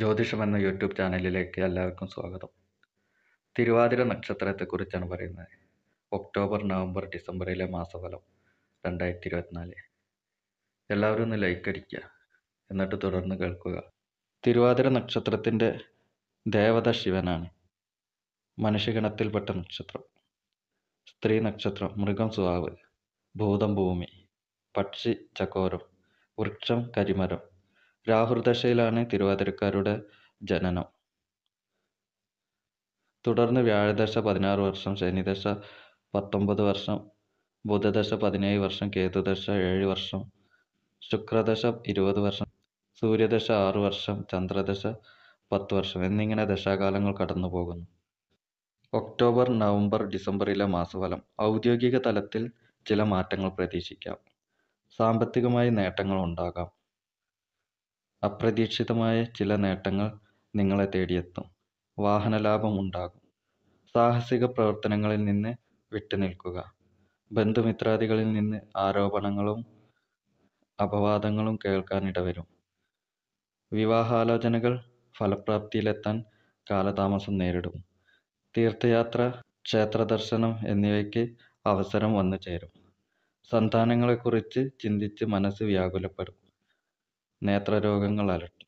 ജ്യോതിഷം എന്ന യൂട്യൂബ് ചാനലിലേക്ക് എല്ലാവർക്കും സ്വാഗതം തിരുവാതിര നക്ഷത്രത്തെക്കുറിച്ചാണ് പറയുന്നത് ഒക്ടോബർ നവംബർ ഡിസംബറിലെ മാസഫലം രണ്ടായിരത്തി ഇരുപത്തിനാല് എല്ലാവരും ഒന്ന് ലൈക്ക് അടിക്കുക എന്നിട്ട് തുടർന്ന് കേൾക്കുക തിരുവാതിര നക്ഷത്രത്തിൻ്റെ ദേവത ശിവനാണ് മനുഷ്യഗണത്തിൽപ്പെട്ട നക്ഷത്രം സ്ത്രീ നക്ഷത്രം മൃഗം സ്വാവ് ഭൂതം ഭൂമി പക്ഷി ചകോരം വൃക്ഷം കരിമരം ദശയിലാണ് തിരുവാതിരക്കാരുടെ ജനനം തുടർന്ന് വ്യാഴദശ പതിനാറ് വർഷം ശനിദശ പത്തൊമ്പത് വർഷം ബുധദശ പതിനേഴ് വർഷം കേതുദശ ഏഴ് വർഷം ശുക്രദശ ഇരുപത് വർഷം സൂര്യദശ ആറ് വർഷം ചന്ദ്രദശ പത്ത് വർഷം എന്നിങ്ങനെ ദശാകാലങ്ങൾ കടന്നു പോകുന്നു ഒക്ടോബർ നവംബർ ഡിസംബറിലെ മാസഫലം ഔദ്യോഗിക തലത്തിൽ ചില മാറ്റങ്ങൾ പ്രതീക്ഷിക്കാം സാമ്പത്തികമായി നേട്ടങ്ങൾ ഉണ്ടാകാം അപ്രതീക്ഷിതമായ ചില നേട്ടങ്ങൾ നിങ്ങളെ തേടിയെത്തും വാഹനലാഭം ഉണ്ടാകും സാഹസിക പ്രവർത്തനങ്ങളിൽ നിന്ന് വിട്ടുനിൽക്കുക ബന്ധുമിത്രാദികളിൽ നിന്ന് ആരോപണങ്ങളും അപവാദങ്ങളും കേൾക്കാനിടവരും വിവാഹാലോചനകൾ ഫലപ്രാപ്തിയിലെത്താൻ കാലതാമസം നേരിടും തീർത്ഥയാത്ര ക്ഷേത്രദർശനം എന്നിവയ്ക്ക് അവസരം വന്നു ചേരും സന്താനങ്ങളെക്കുറിച്ച് ചിന്തിച്ച് മനസ്സ് വ്യാകുലപ്പെടും നേത്രരോഗങ്ങൾ അലട്ടി